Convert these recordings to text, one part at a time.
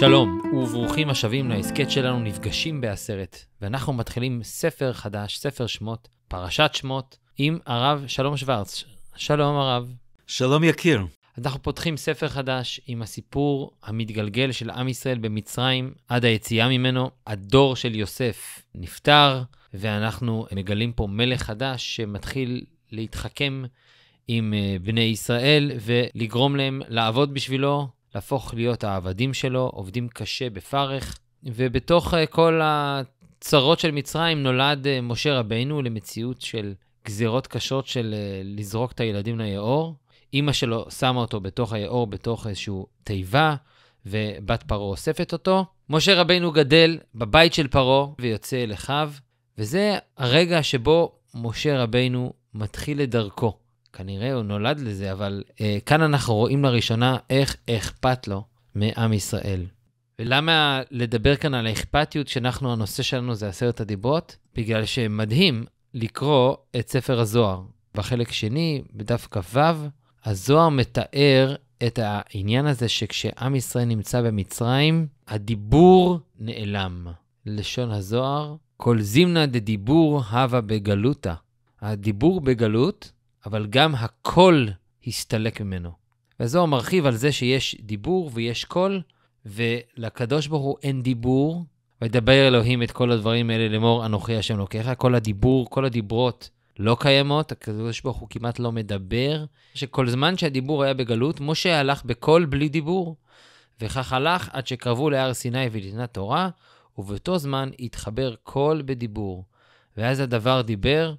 שלום, וברוכים השבים להסכת שלנו נפגשים בעשרת, ואנחנו מתחילים ספר חדש, ספר שמות, פרשת שמות, עם הרב שלום שוורץ. שלום הרב. שלום יקיר. אנחנו פותחים ספר חדש עם הסיפור המתגלגל של עם ישראל במצרים עד היציאה ממנו. הדור של יוסף נפטר, ואנחנו מגלים פה מלך חדש שמתחיל להתחכם עם אה, בני ישראל ולגרום להם לעבוד בשבילו להפוך להיות העבדים שלו, עובדים קשה בפרך, ובתוך אה, כל הצרות של מצרים נולד אה, משה רבנו למציאות של גזירות קשות של אה, לזרוק את הילדים ליאור. אימא שלו שמה אותו בתוך היאור, בתוך איזושהי תיבה, ובת פרעה אוספת אותו. משה רבנו גדל בבית של פרעה ויוצא אל אחיו, וזה הרגע שבו משה רבנו מתחיל את דרכו. כנראה הוא נולד לזה, אבל אה, כאן אנחנו רואים לראשונה איך אכפת לו מעם ישראל. ולמה לדבר כאן על האכפתיות שאנחנו, הנושא שלנו זה עשרת הדיברות? בגלל שמדהים לקרוא את ספר הזוהר. בחלק שני, בדף כ"ו, הזוהר מתאר את העניין הזה שכשעם ישראל נמצא במצרים, הדיבור נעלם. לשון הזוהר, כל זימנה דדיבור הווה בגלותה. הדיבור בגלות אבל גם הקול הסתלק ממנו. והזוהר מרחיב על זה שיש דיבור ויש קול, ולקדוש ברוך הוא אין דיבור, וידבר אלוהים את כל הדברים האלה לאמור, אנוכי השם אלוקיך. כל הדיבור, כל הדיברות לא קיימות, הקדוש ברוך הוא כמעט לא מדבר. שכל זמן שהדיבור היה בגלות, משה הלך בקול בלי דיבור. וכך הלך עד שקרבו להר סיני וניתנה תורה, ובאותו זמן התחבר קול בדיבור. ואז הדבר דיבר,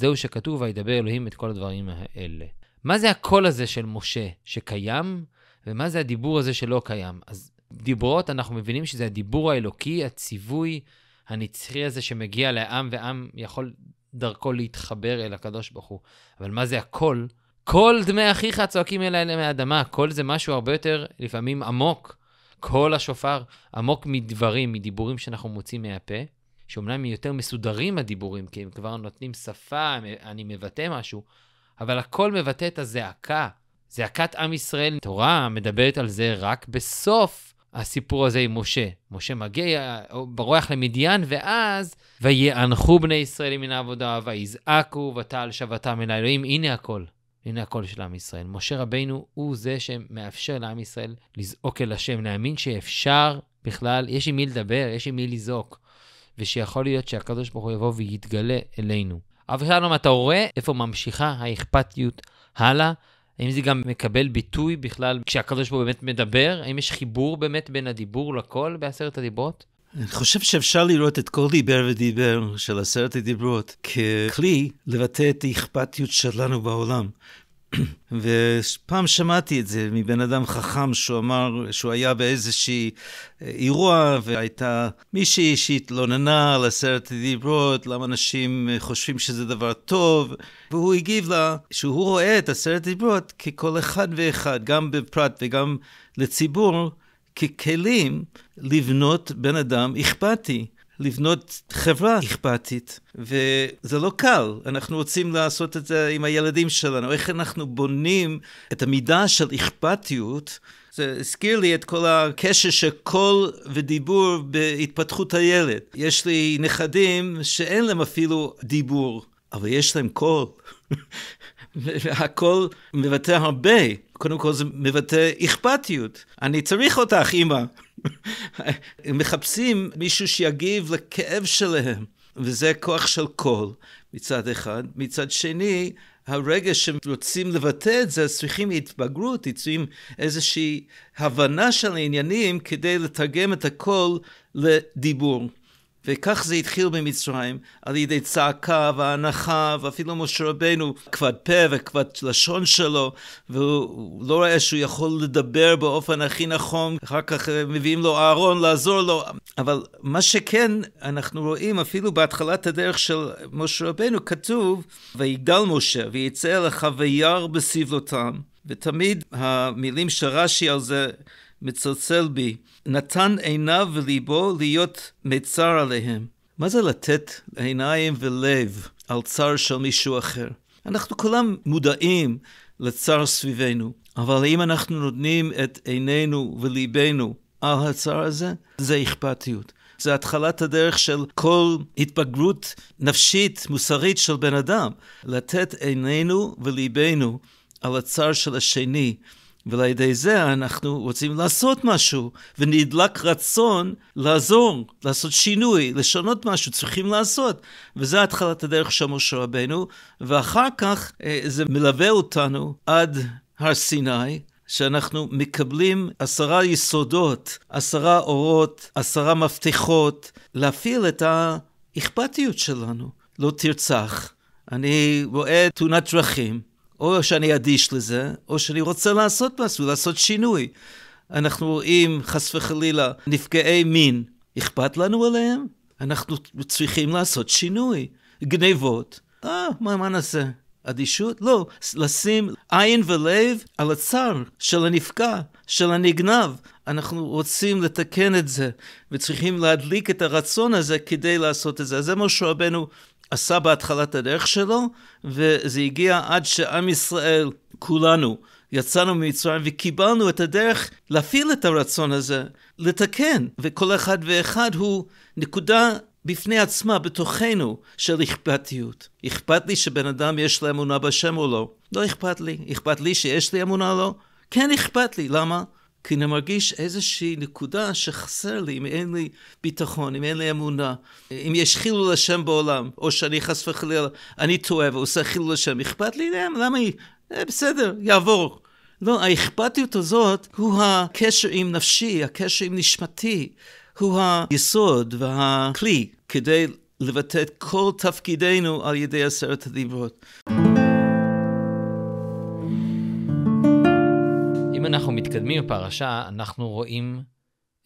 זהו שכתוב, וידבר אלוהים את כל הדברים האלה. מה זה הקול הזה של משה שקיים, ומה זה הדיבור הזה שלא קיים? אז דיברות, אנחנו מבינים שזה הדיבור האלוקי, הציווי הנצחי הזה שמגיע לעם, ועם יכול דרכו להתחבר אל הקדוש ברוך הוא. אבל מה זה הקול? כל דמי אחיך צועקים אל האלה מהאדמה, קול זה משהו הרבה יותר, לפעמים עמוק. קול השופר עמוק מדברים, מדיבורים שאנחנו מוצאים מהפה. שאומנם יותר מסודרים הדיבורים, כי הם כבר נותנים שפה, אני מבטא משהו, אבל הכל מבטא את הזעקה. זעקת עם ישראל, תורה מדברת על זה רק בסוף הסיפור הזה עם משה. משה מגיע, ברוח למדיין, ואז, ויאנחו בני ישראל מן העבודה, ויזעקו, ותעל שבתם מן האלוהים. הנה הכל. הנה הכל של עם ישראל. משה רבנו הוא זה שמאפשר לעם ישראל לזעוק אל השם, להאמין שאפשר בכלל, יש עם מי לדבר, יש עם מי לזעוק. ושיכול להיות שהקדוש ברוך הוא יבוא ויתגלה אלינו. אבל שלום, אתה רואה איפה ממשיכה האכפתיות הלאה? האם זה גם מקבל ביטוי בכלל כשהקדוש ברוך הוא באמת מדבר? האם יש חיבור באמת בין הדיבור לקול בעשרת הדיברות? אני חושב שאפשר לראות את כל דיבר ודיבר של עשרת הדיברות ככלי לבטא את האכפתיות שלנו בעולם. ופעם שמעתי את זה מבן אדם חכם שהוא אמר שהוא היה באיזושהי אה, אירוע והייתה מישהי שהתלוננה על עשרת הדיברות, למה אנשים אה, חושבים שזה דבר טוב, והוא הגיב לה שהוא רואה את עשרת הדיברות ככל אחד ואחד, גם בפרט וגם לציבור, ככלים לבנות בן אדם אכפתי. לבנות חברה אכפתית, וזה לא קל. אנחנו רוצים לעשות את זה עם הילדים שלנו, איך אנחנו בונים את המידה של אכפתיות. זה הזכיר לי את כל הקשר של קול ודיבור בהתפתחות הילד. יש לי נכדים שאין להם אפילו דיבור, אבל יש להם קול. הקול מבטא הרבה. קודם כל זה מבטא אכפתיות. אני צריך אותך, אימא. מחפשים מישהו שיגיב לכאב שלהם, וזה כוח של קול מצד אחד. מצד שני, הרגע שהם רוצים לבטא את זה, צריכים התבגרות, צריכים איזושהי הבנה של העניינים כדי לתרגם את הכל לדיבור. וכך זה התחיל במצרים, על ידי צעקה והנחה, ואפילו משה רבנו כבד פה וכבד לשון שלו, והוא לא רואה שהוא יכול לדבר באופן הכי נכון, אחר כך מביאים לו אהרון לעזור לו. אבל מה שכן, אנחנו רואים אפילו בהתחלת הדרך של משה רבנו כתוב, ויגדל משה ויצא אל וירא בסבלותם, ותמיד המילים של רש"י על זה מצלצל בי, נתן עיניו וליבו להיות מצר עליהם. מה זה לתת עיניים ולב על צר של מישהו אחר? אנחנו כולם מודעים לצר סביבנו, אבל אם אנחנו נותנים את עינינו וליבנו על הצר הזה, זה אכפתיות. זה התחלת הדרך של כל התבגרות נפשית, מוסרית של בן אדם. לתת עינינו וליבנו על הצער של השני. ועל ידי זה אנחנו רוצים לעשות משהו, ונדלק רצון לעזור, לעשות שינוי, לשנות משהו, צריכים לעשות. וזה התחלת הדרך של משה רבנו, ואחר כך אה, זה מלווה אותנו עד הר סיני, שאנחנו מקבלים עשרה יסודות, עשרה אורות, עשרה מפתחות, להפעיל את האכפתיות שלנו. לא תרצח. אני רואה תאונת דרכים, או שאני אדיש לזה, או שאני רוצה לעשות משהו, לעשות שינוי. אנחנו רואים, חס וחלילה, נפגעי מין, אכפת לנו עליהם? אנחנו צריכים לעשות שינוי. גנבות, אה, מה, מה נעשה? אדישות? לא, לשים עין ולב על הצער של הנפגע, של הנגנב. אנחנו רוצים לתקן את זה, וצריכים להדליק את הרצון הזה כדי לעשות את זה. אז זה מה שרבנו עשה בהתחלת הדרך שלו, וזה הגיע עד שעם ישראל, כולנו, יצאנו ממצרים וקיבלנו את הדרך להפעיל את הרצון הזה, לתקן. וכל אחד ואחד הוא נקודה בפני עצמה, בתוכנו, של אכפתיות. אכפת לי שבן אדם יש לו אמונה בשם או לא. לא אכפת לי. אכפת לי שיש לי אמונה או לא. כן אכפת לי, למה? כי אני מרגיש איזושהי נקודה שחסר לי, אם אין לי ביטחון, אם אין לי אמונה, אם יש חילול השם בעולם, או שאני חס וחלילה, אני טועה ועושה חילול השם, אכפת לי להם, למה היא? אה, בסדר, יעבור. לא, האכפתיות הזאת הוא הקשר עם נפשי, הקשר עם נשמתי, הוא היסוד והכלי כדי לבטא את כל תפקידנו על ידי עשרת הדיברות. מתקדמים בפרשה, אנחנו רואים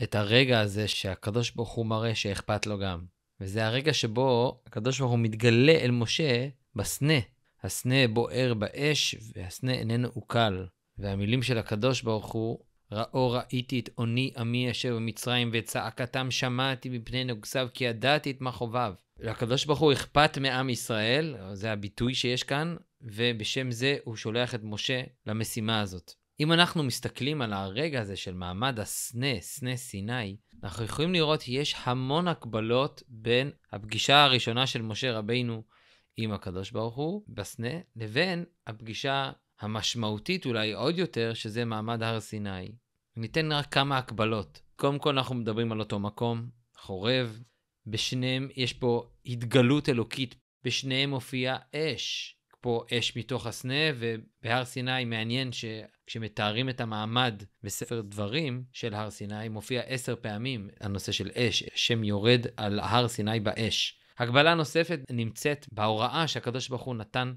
את הרגע הזה שהקדוש ברוך הוא מראה שאכפת לו גם. וזה הרגע שבו הקדוש ברוך הוא מתגלה אל משה בסנה. הסנה בוער באש, והסנה איננו עוקל. והמילים של הקדוש ברוך הוא, ראו ראיתי את עוני עמי אשר במצרים, ואת צעקתם שמעתי מפני נוגסיו, כי ידעתי את מה חובב. לקדוש ברוך הוא אכפת מעם ישראל, זה הביטוי שיש כאן, ובשם זה הוא שולח את משה למשימה הזאת. אם אנחנו מסתכלים על הרגע הזה של מעמד הסנה, סנה סיני, אנחנו יכולים לראות שיש המון הקבלות בין הפגישה הראשונה של משה רבינו עם הקדוש ברוך הוא בסנה, לבין הפגישה המשמעותית אולי עוד יותר, שזה מעמד הר סיני. ניתן רק כמה הקבלות. קודם כל אנחנו מדברים על אותו מקום, חורב, בשניהם יש פה התגלות אלוקית, בשניהם מופיעה אש. פה אש מתוך הסנה, ובהר סיני מעניין ש. כשמתארים את המעמד בספר דברים של הר סיני, מופיע עשר פעמים הנושא של אש, שם יורד על הר סיני באש. הגבלה נוספת נמצאת בהוראה שהקדוש ברוך הוא נתן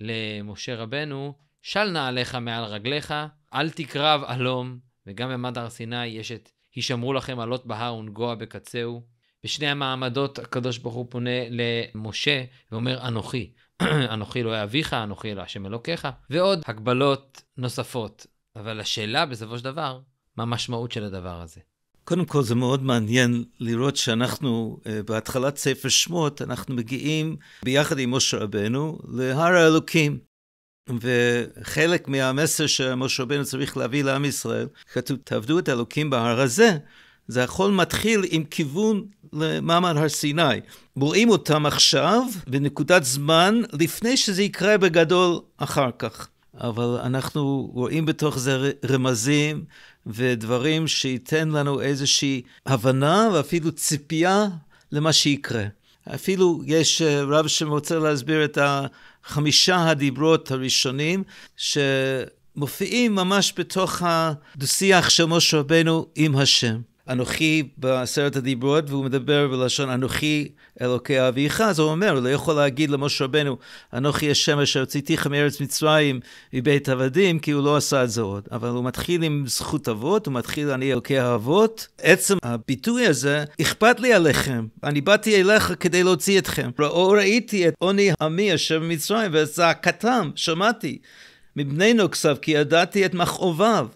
למשה רבנו, של נעליך מעל רגליך, אל תקרב עלום, וגם במעמד הר סיני יש את הישמרו לכם עלות בהר ונגוע בקצהו. בשני המעמדות הקדוש ברוך הוא פונה למשה ואומר אנוכי. אנוכי לא אביך, אנוכי לא השם אלוקיך, ועוד הגבלות נוספות. אבל השאלה בסופו של דבר, מה המשמעות של הדבר הזה? קודם כל, זה מאוד מעניין לראות שאנחנו, אה, בהתחלת ספר שמות, אנחנו מגיעים ביחד עם משה רבנו להר האלוקים. וחלק מהמסר שמשה רבנו צריך להביא לעם ישראל, כתוב, תעבדו את האלוקים בהר הזה, זה הכל מתחיל עם כיוון למאמר הר סיני. רואים אותם עכשיו, בנקודת זמן, לפני שזה יקרה בגדול אחר כך. אבל אנחנו רואים בתוך זה רמזים ודברים שייתן לנו איזושהי הבנה ואפילו ציפייה למה שיקרה. אפילו יש אה, רב שרוצה להסביר את החמישה הדיברות הראשונים, שמופיעים ממש בתוך הדו-שיח של משה רבנו עם השם. אנוכי בעשרת הדיברות, והוא מדבר בלשון אנוכי אלוקי אביך, אז הוא אומר, הוא לא יכול להגיד למשה רבנו, אנוכי השם אשר הוצאתיך מארץ מצרים מבית עבדים, כי הוא לא עשה את זה עוד. אבל הוא מתחיל עם זכות אבות, הוא מתחיל אני אלוקי האבות. עצם הביטוי הזה, אכפת לי עליכם, אני באתי אליך כדי להוציא אתכם. ראו ראיתי את עוני עמי אשר במצרים, ואת זעקתם, שמעתי. מבני נוקסיו, כי ידעתי את מכאוביו.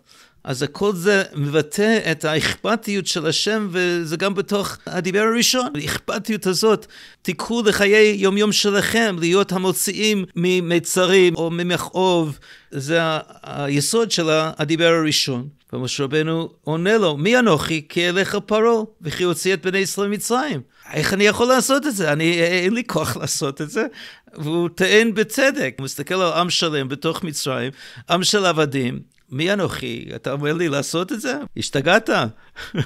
אז הכל זה מבטא את האכפתיות של השם, וזה גם בתוך הדיבר הראשון. האכפתיות הזאת, תיקחו לחיי יומיום שלכם, להיות המוציאים ממצרים או ממכאוב, זה היסוד של הדיבר הראשון. ומשה רבנו עונה לו, מי אנוכי כי אליך פרעה, וכי הוציא את בני ישראל ממצרים. איך אני יכול לעשות את זה? אני, אין לי כוח לעשות את זה. והוא טען בצדק, הוא מסתכל על עם שלם בתוך מצרים, עם של עבדים, מי אנוכי? אתה אומר לי לעשות את זה? השתגעת?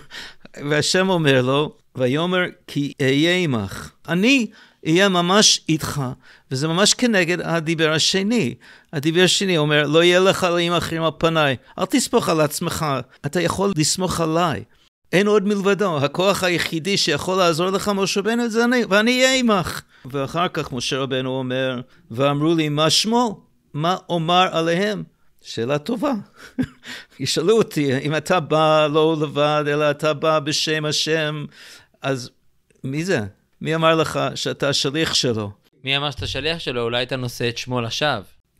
והשם אומר לו, ויאמר כי אהיה עמך. אני אהיה ממש איתך, וזה ממש כנגד הדיבר השני. הדיבר השני אומר, לא יהיה לך אלוהים אחרים על פניי, אל תסמוך על עצמך, אתה יכול לסמוך עליי. אין עוד מלבדו, הכוח היחידי שיכול לעזור לך, משה רבנו, זה אני, ואני אהיה עמך. ואחר כך משה רבנו אומר, ואמרו לי, מה שמו? מה אומר עליהם? שאלה טובה. ישאלו אותי, אם אתה בא לא לבד, אלא אתה בא בשם השם, אז מי זה? מי אמר לך שאתה השליח שלו? מי אמר שאתה שליח שלו? אולי אתה נושא את שמו לשווא.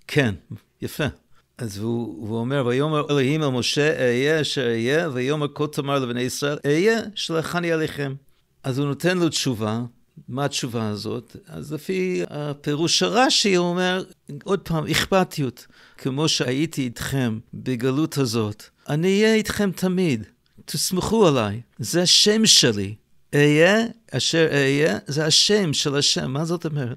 כן, יפה. אז הוא, הוא אומר, ויאמר אלוהים אל משה, אהיה אשר אהיה, ויאמר כה תאמר לבני ישראל, אהיה, שלחני עליכם. אז הוא נותן לו תשובה, מה התשובה הזאת? אז לפי הפירוש הרש"י, הוא אומר, עוד פעם, אכפתיות. כמו שהייתי איתכם בגלות הזאת, אני אהיה איתכם תמיד. תסמכו עליי, זה השם שלי. אהיה אשר אהיה, זה השם של השם. מה זאת אומרת?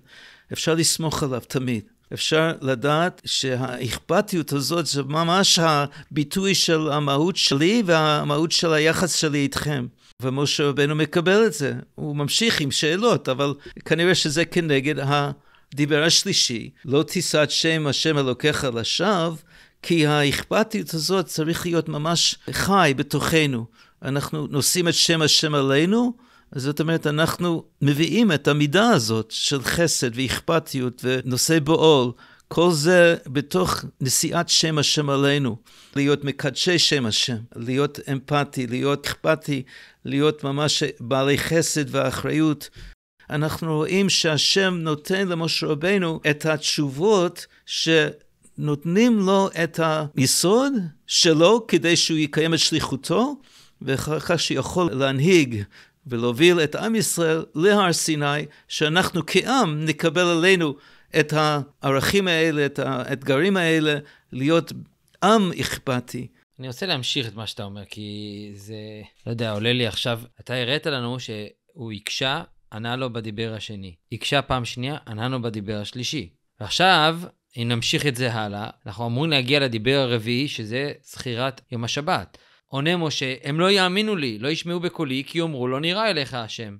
אפשר לסמוך עליו תמיד. אפשר לדעת שהאכפתיות הזאת זה ממש הביטוי של המהות שלי והמהות של היחס שלי איתכם. ומשה רבנו מקבל את זה. הוא ממשיך עם שאלות, אבל כנראה שזה כנגד הדיבר השלישי. לא תישא את שם השם אלוקיך לשווא, כי האכפתיות הזאת צריך להיות ממש חי בתוכנו. אנחנו נושאים את שם השם עלינו, אז זאת אומרת, אנחנו מביאים את המידה הזאת של חסד ואכפתיות ונושא בעול כל זה בתוך נשיאת שם השם עלינו. להיות מקדשי שם השם, להיות אמפתי, להיות אכפתי, להיות ממש בעלי חסד ואחריות. אנחנו רואים שהשם נותן למשה רבנו את התשובות ש... נותנים לו את היסוד שלו כדי שהוא יקיים את שליחותו, ואחר כך שיכול להנהיג ולהוביל את עם ישראל להר סיני, שאנחנו כעם נקבל עלינו את הערכים האלה, את האתגרים האלה, להיות עם אכפתי. אני רוצה להמשיך את מה שאתה אומר, כי זה, לא יודע, עולה לי עכשיו. אתה הראת לנו שהוא הקשה, ענה לו בדיבר השני. הקשה פעם שנייה, ענה לו בדיבר השלישי. ועכשיו, אם נמשיך את זה הלאה, אנחנו אמורים להגיע לדיבר הרביעי, שזה זכירת יום השבת. עונה משה, הם לא יאמינו לי, לא ישמעו בקולי, כי יאמרו, לא נראה אליך השם.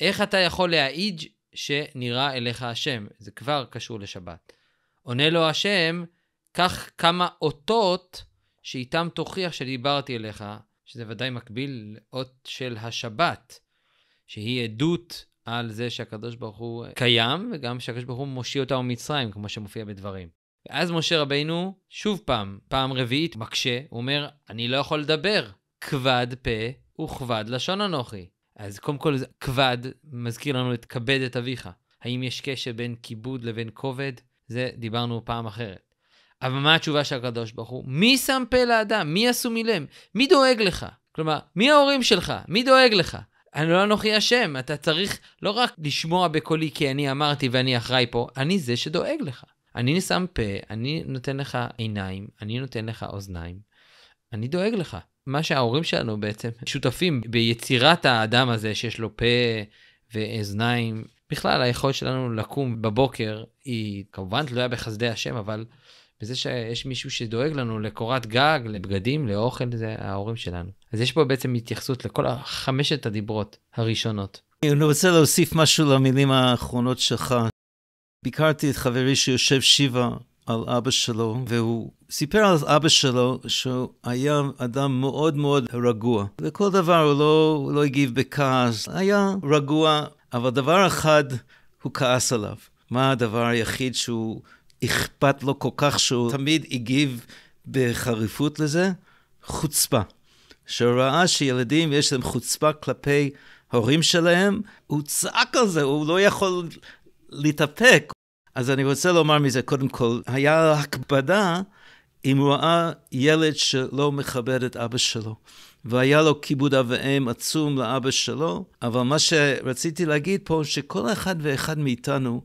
איך אתה יכול להעיד שנראה אליך השם. זה כבר קשור לשבת. עונה לו השם, קח כמה אותות שאיתם תוכיח שדיברתי אליך, שזה ודאי מקביל אות של השבת, שהיא עדות על זה שהקדוש ברוך הוא קיים, וגם שהקדוש ברוך הוא מושיע אותה ממצרים, כמו שמופיע בדברים. ואז משה רבינו, שוב פעם, פעם רביעית, מקשה, הוא אומר, אני לא יכול לדבר, כבד פה וכבד לשון אנוכי. אז קודם כל, כבד מזכיר לנו את כבד את אביך. האם יש קשר בין כיבוד לבין כובד? זה דיברנו פעם אחרת. אבל מה התשובה של הקדוש ברוך הוא? מי שם פה לאדם? מי עשו מילם? מי דואג לך? כלומר, מי ההורים שלך? מי דואג לך? אני לא אנוכי השם, אתה צריך לא רק לשמוע בקולי כי אני אמרתי ואני אחראי פה, אני זה שדואג לך. אני שם פה, אני נותן לך עיניים, אני נותן לך אוזניים, אני דואג לך. מה שההורים שלנו בעצם שותפים ביצירת האדם הזה שיש לו פה ואזניים. בכלל היכולת שלנו לקום בבוקר היא כמובן תלויה בחסדי השם, אבל בזה שיש מישהו שדואג לנו לקורת גג, לבגדים, לאוכל, זה ההורים שלנו. אז יש פה בעצם התייחסות לכל חמשת הדיברות הראשונות. אני רוצה להוסיף משהו למילים האחרונות שלך. ביקרתי את חברי שיושב שבעה על אבא שלו, והוא סיפר על אבא שלו שהוא היה אדם מאוד מאוד רגוע. לכל דבר הוא לא, הוא לא הגיב בכעס, היה רגוע, אבל דבר אחד הוא כעס עליו. מה הדבר היחיד שהוא אכפת לו כל כך שהוא תמיד הגיב בחריפות לזה? חוצפה. שהוא ראה שילדים יש להם חוצפה כלפי ההורים שלהם, הוא צעק על זה, הוא לא יכול להתאפק. אז אני רוצה לומר מזה, קודם כל, היה הקפדה אם הוא ראה ילד שלא מכבד את אבא שלו. והיה לו כיבוד אב ואם עצום לאבא שלו, אבל מה שרציתי להגיד פה, שכל אחד ואחד מאיתנו,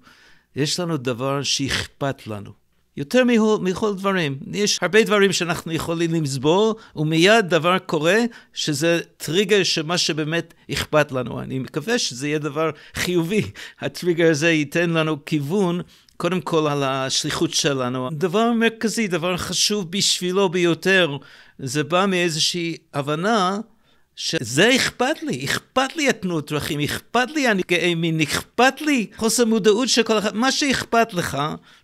יש לנו דבר שאכפת לנו. יותר מכל דברים. יש הרבה דברים שאנחנו יכולים לסבור, ומיד דבר קורה שזה טריגר שמה שבאמת אכפת לנו. אני מקווה שזה יהיה דבר חיובי. הטריגר הזה ייתן לנו כיוון קודם כל על השליחות שלנו. דבר מרכזי, דבר חשוב בשבילו ביותר, זה בא מאיזושהי הבנה שזה אכפת לי, אכפת לי התנועות דרכים, אכפת לי אני גאה מין, אכפת לי חוסר מודעות של כל אחד, מה שאכפת לך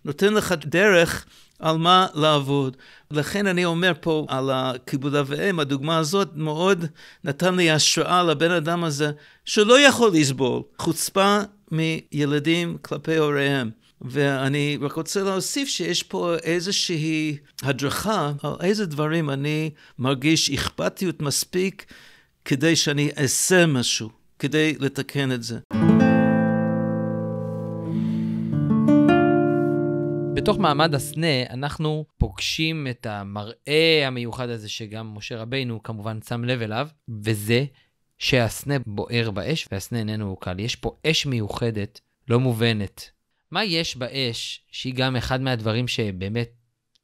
נותן לך דרך על מה לעבוד. לכן אני אומר פה על הכיבוד אב ואם, הדוגמה הזאת מאוד נתן לי השראה לבן אדם הזה, שלא יכול לסבול חוצפה מילדים כלפי הוריהם. ואני רק רוצה להוסיף שיש פה איזושהי הדרכה על איזה דברים אני מרגיש אכפתיות מספיק כדי שאני אעשה משהו, כדי לתקן את זה. בתוך מעמד הסנה אנחנו פוגשים את המראה המיוחד הזה שגם משה רבינו כמובן שם לב אליו, וזה שהסנה בוער באש והסנה איננו עוקל. יש פה אש מיוחדת, לא מובנת. מה יש באש, שהיא גם אחד מהדברים שבאמת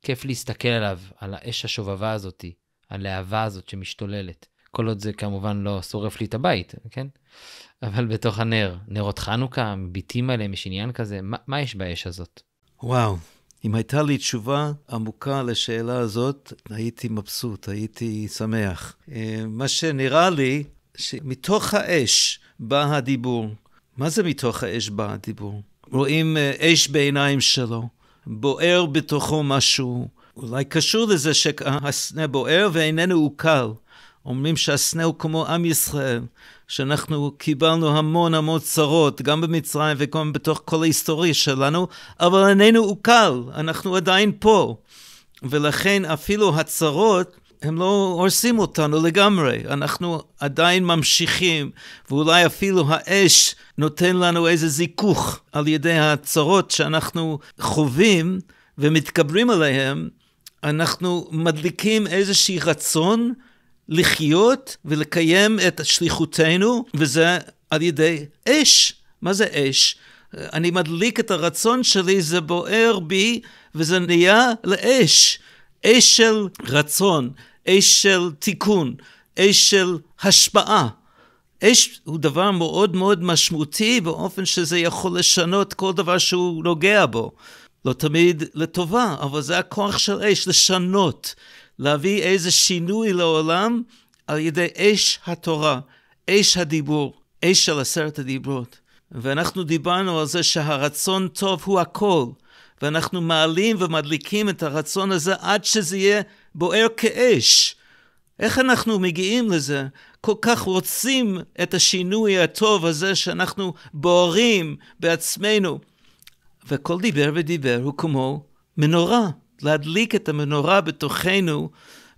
כיף להסתכל עליו, על האש השובבה הזאתי, הלהבה הזאת שמשתוללת? כל עוד זה כמובן לא שורף לי את הבית, כן? אבל בתוך הנר, נרות חנוכה, מביטים עליהם, יש עניין כזה, מה, מה יש באש הזאת? וואו, אם הייתה לי תשובה עמוקה לשאלה הזאת, הייתי מבסוט, הייתי שמח. אה, מה שנראה לי, שמתוך האש בא הדיבור. מה זה מתוך האש בא הדיבור? רואים אה, אש בעיניים שלו, בוער בתוכו משהו. אולי קשור לזה שהסנה בוער ואיננו עוקל. אומרים שהסנה הוא כמו עם ישראל, שאנחנו קיבלנו המון המון צרות, גם במצרים וגם בתוך כל ההיסטוריה שלנו, אבל עינינו עוקל, אנחנו עדיין פה. ולכן אפילו הצרות, הם לא הורסים אותנו לגמרי. אנחנו עדיין ממשיכים, ואולי אפילו האש נותן לנו איזה זיכוך על ידי הצרות שאנחנו חווים ומתגברים עליהן. אנחנו מדליקים איזשהי רצון לחיות ולקיים את שליחותנו, וזה על ידי אש. מה זה אש? אני מדליק את הרצון שלי, זה בוער בי, וזה נהיה לאש. אש של רצון, אש של תיקון, אש של השפעה. אש הוא דבר מאוד מאוד משמעותי באופן שזה יכול לשנות כל דבר שהוא נוגע בו. לא תמיד לטובה, אבל זה הכוח של אש, לשנות, להביא איזה שינוי לעולם על ידי אש התורה, אש הדיבור, אש של עשרת הדיברות. ואנחנו דיברנו על זה שהרצון טוב הוא הכל, ואנחנו מעלים ומדליקים את הרצון הזה עד שזה יהיה בוער כאש. איך אנחנו מגיעים לזה? כל כך רוצים את השינוי הטוב הזה שאנחנו בוערים בעצמנו. וכל דיבר ודיבר הוא כמו מנורה. להדליק את המנורה בתוכנו,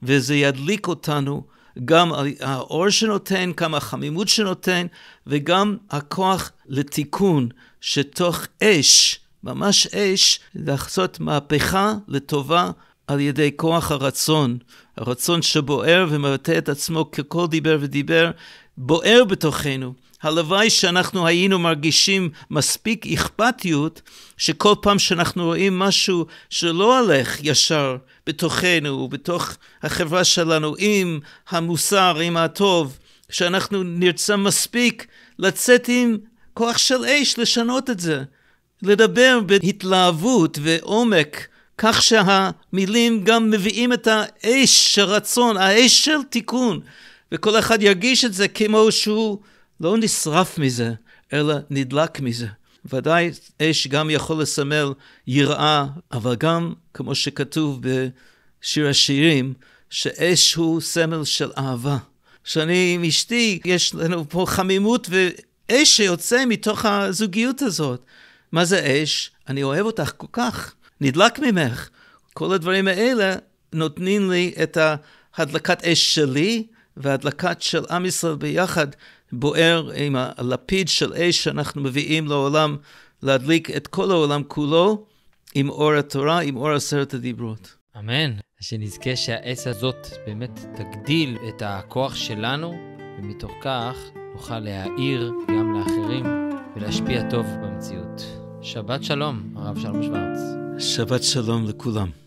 וזה ידליק אותנו, גם האור שנותן, גם החמימות שנותן, וגם הכוח לתיקון, שתוך אש, ממש אש, לעשות מהפכה לטובה על ידי כוח הרצון, הרצון שבוער ומבטא את עצמו ככל דיבר ודיבר, בוער בתוכנו. הלוואי שאנחנו היינו מרגישים מספיק אכפתיות, שכל פעם שאנחנו רואים משהו שלא הולך ישר בתוכנו ובתוך החברה שלנו עם המוסר, עם הטוב, שאנחנו נרצה מספיק לצאת עם כוח של אש לשנות את זה. לדבר בהתלהבות ועומק, כך שהמילים גם מביאים את האש של רצון, האש של תיקון, וכל אחד ירגיש את זה כמו שהוא לא נשרף מזה, אלא נדלק מזה. ודאי אש גם יכול לסמל יראה, אבל גם, כמו שכתוב בשיר השירים, שאש הוא סמל של אהבה. שאני עם אשתי, יש לנו פה חמימות ואש שיוצא מתוך הזוגיות הזאת. מה זה אש? אני אוהב אותך כל כך, נדלק ממך. כל הדברים האלה נותנים לי את הדלקת אש שלי והדלקת של עם ישראל ביחד, בוער עם הלפיד של אש שאנחנו מביאים לעולם, להדליק את כל העולם כולו עם אור התורה, עם אור עשרת הדיברות. אמן. שנזכה שהעץ הזאת באמת תגדיל את הכוח שלנו, ומתוך כך נוכל להאיר גם לאחרים ולהשפיע טוב במציאות. שבת שלום, הרב שלום שוורץ. שבת שלום לכולם.